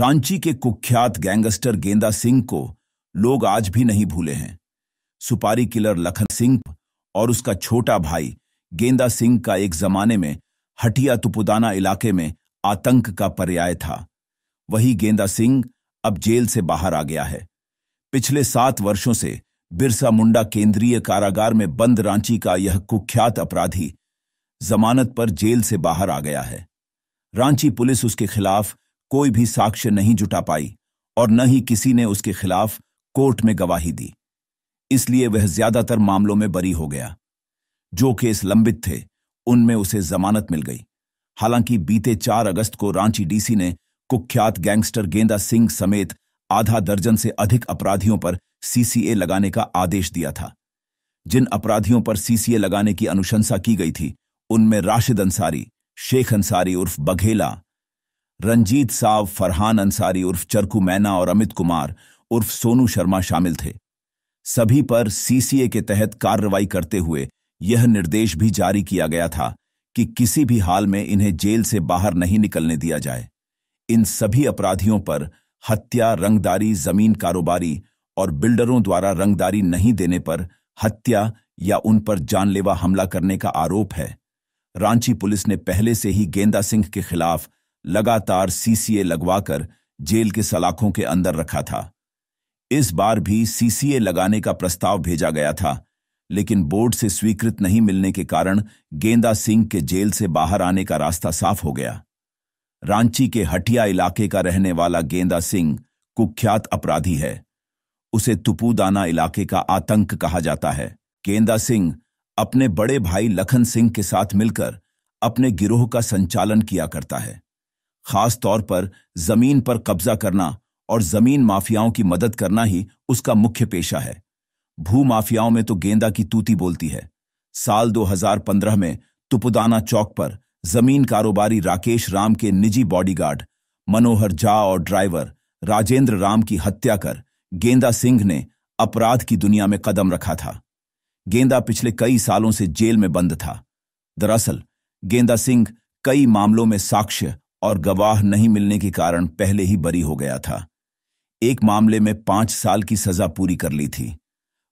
रांची के कुख्यात गैंगस्टर गेंदा सिंह को लोग आज भी नहीं भूले हैं सुपारी किलर लखन सिंह और उसका छोटा भाई गेंदा सिंह का एक जमाने में हटिया तुपुदाना इलाके में आतंक का पर्याय था वही गेंदा सिंह अब जेल से बाहर आ गया है पिछले सात वर्षों से बिरसा मुंडा केंद्रीय कारागार में बंद रांची का यह कुख्यात अपराधी जमानत पर जेल से बाहर आ गया है रांची पुलिस उसके खिलाफ कोई भी साक्ष्य नहीं जुटा पाई और न ही किसी ने उसके खिलाफ कोर्ट में गवाही दी इसलिए वह ज्यादातर मामलों में बरी हो गया जो केस लंबित थे उनमें उसे जमानत मिल गई हालांकि बीते चार अगस्त को रांची डीसी ने कुख्यात गैंगस्टर गेंदा सिंह समेत आधा दर्जन से अधिक अपराधियों पर सीसीए लगाने का आदेश दिया था जिन अपराधियों पर सीसीए लगाने की अनुशंसा की गई थी उनमें राशिद अंसारी शेख अंसारी उर्फ बघेला रंजीत साव फरहान अंसारी उर्फ चरकू मैना और अमित कुमार उर्फ सोनू शर्मा शामिल थे सभी पर सीसीए के तहत कार्रवाई करते हुए यह निर्देश भी जारी किया गया था कि किसी भी हाल में इन्हें जेल से बाहर नहीं निकलने दिया जाए इन सभी अपराधियों पर हत्या रंगदारी जमीन कारोबारी और बिल्डरों द्वारा रंगदारी नहीं देने पर हत्या या उन पर जानलेवा हमला करने का आरोप है रांची पुलिस ने पहले से ही गेंदा सिंह के खिलाफ लगातार सीसीए लगवाकर जेल के सलाखों के अंदर रखा था इस बार भी सीसीए लगाने का प्रस्ताव भेजा गया था लेकिन बोर्ड से स्वीकृत नहीं मिलने के कारण गेंदा सिंह के जेल से बाहर आने का रास्ता साफ हो गया रांची के हटिया इलाके का रहने वाला गेंदा सिंह कुख्यात अपराधी है उसे तुपूदाना इलाके का आतंक कहा जाता है गेंदा सिंह अपने बड़े भाई लखन सिंह के साथ मिलकर अपने गिरोह का संचालन किया करता है खास तौर पर जमीन पर कब्जा करना और जमीन माफियाओं की मदद करना ही उसका मुख्य पेशा है भू माफियाओं में तो गेंदा की तूती बोलती है साल 2015 में तुपुदाना चौक पर जमीन कारोबारी राकेश राम के निजी बॉडीगार्ड मनोहर झा और ड्राइवर राजेंद्र राम की हत्या कर गेंदा सिंह ने अपराध की दुनिया में कदम रखा था गेंदा पिछले कई सालों से जेल में बंद था दरअसल गेंदा सिंह कई मामलों में साक्ष्य और गवाह नहीं मिलने के कारण पहले ही बरी हो गया था एक मामले में पांच साल की सजा पूरी कर ली थी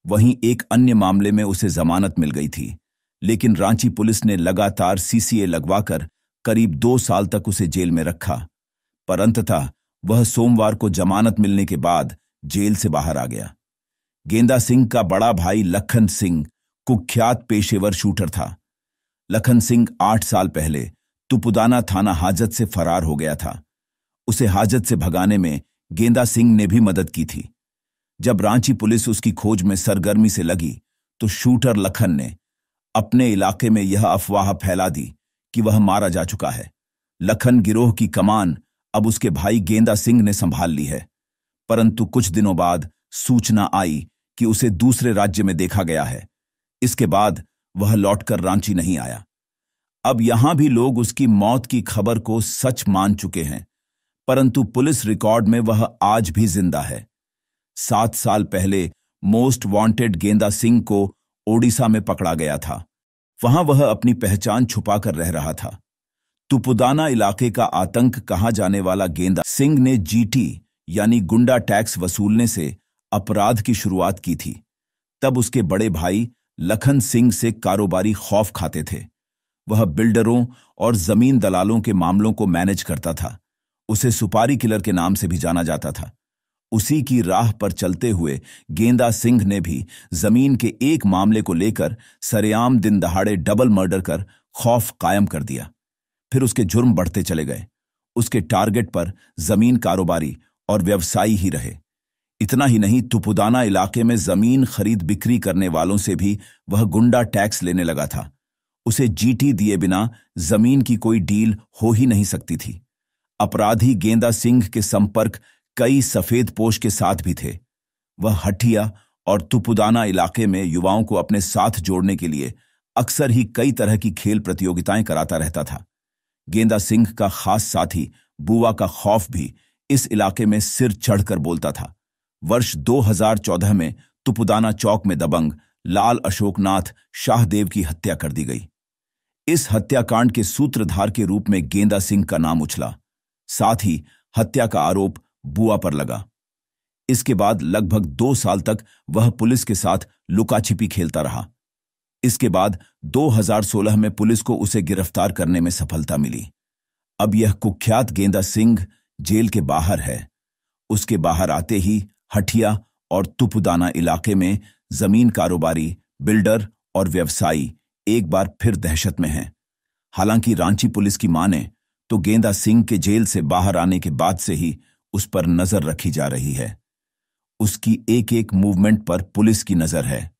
वहीं एक अन्य मामले में उसे जमानत मिल गई थी लेकिन रांची पुलिस ने लगातार सीसीए लगवाकर करीब दो साल तक उसे जेल में रखा पर अंततः वह सोमवार को जमानत मिलने के बाद जेल से बाहर आ गया गेंदा सिंह का बड़ा भाई लखन सिंह कुख्यात पेशेवर शूटर था लखन सिंह आठ साल पहले तुपुदाना थाना हाजत से फरार हो गया था उसे हाजत से भगाने में गेंदा सिंह ने भी मदद की थी जब रांची पुलिस उसकी खोज में सरगर्मी से लगी तो शूटर लखन ने अपने इलाके में यह अफवाह फैला दी कि वह मारा जा चुका है लखन गिरोह की कमान अब उसके भाई गेंदा सिंह ने संभाल ली है परंतु कुछ दिनों बाद सूचना आई कि उसे दूसरे राज्य में देखा गया है इसके बाद वह लौटकर रांची नहीं आया अब यहां भी लोग उसकी मौत की खबर को सच मान चुके हैं परंतु पुलिस रिकॉर्ड में वह आज भी जिंदा है सात साल पहले मोस्ट वांटेड गेंदा सिंह को ओडिशा में पकड़ा गया था वहां वह अपनी पहचान छुपाकर रह रहा था तुपुदाना इलाके का आतंक कहा जाने वाला गेंदा सिंह ने जीटी यानी गुंडा टैक्स वसूलने से अपराध की शुरुआत की थी तब उसके बड़े भाई लखन सिंह से कारोबारी खौफ खाते थे वह बिल्डरों और जमीन दलालों के मामलों को मैनेज करता था उसे सुपारी किलर के नाम से भी जाना जाता था उसी की राह पर चलते हुए गेंदा सिंह ने भी जमीन के एक मामले को लेकर सरेआम दिन दहाड़े डबल मर्डर कर खौफ कायम कर दिया फिर उसके जुर्म बढ़ते चले गए उसके टारगेट पर जमीन कारोबारी और व्यवसायी ही रहे इतना ही नहीं तुपुदाना इलाके में जमीन खरीद बिक्री करने वालों से भी वह गुंडा टैक्स लेने लगा था उसे जीटी दिए बिना जमीन की कोई डील हो ही नहीं सकती थी अपराधी गेंदा सिंह के संपर्क कई सफेद पोश के साथ भी थे वह हटिया और तुपुदाना इलाके में युवाओं को अपने साथ जोड़ने के लिए अक्सर ही कई तरह की खेल प्रतियोगिताएं कराता रहता था गेंदा सिंह का खास साथी बुआ का खौफ भी इस इलाके में सिर चढ़कर बोलता था वर्ष 2014 में तुपुदाना चौक में दबंग लाल अशोकनाथ शाहदेव की हत्या कर दी गई इस हत्याकांड के सूत्रधार के रूप में गेंदा सिंह का नाम उछला साथ ही हत्या का आरोप बुआ पर लगा इसके बाद लगभग दो साल तक वह पुलिस के साथ लुकाछिपी खेलता रहा इसके बाद 2016 में पुलिस को उसे गिरफ्तार करने में सफलता मिली अब यह कुख्यात गेंदा सिंह जेल के बाहर है उसके बाहर आते ही हठिया और तुपुदाना इलाके में जमीन कारोबारी बिल्डर और व्यवसायी एक बार फिर दहशत में हैं हालांकि रांची पुलिस की माने तो गेंदा सिंह के जेल से बाहर आने के बाद से ही उस पर नजर रखी जा रही है उसकी एक एक मूवमेंट पर पुलिस की नजर है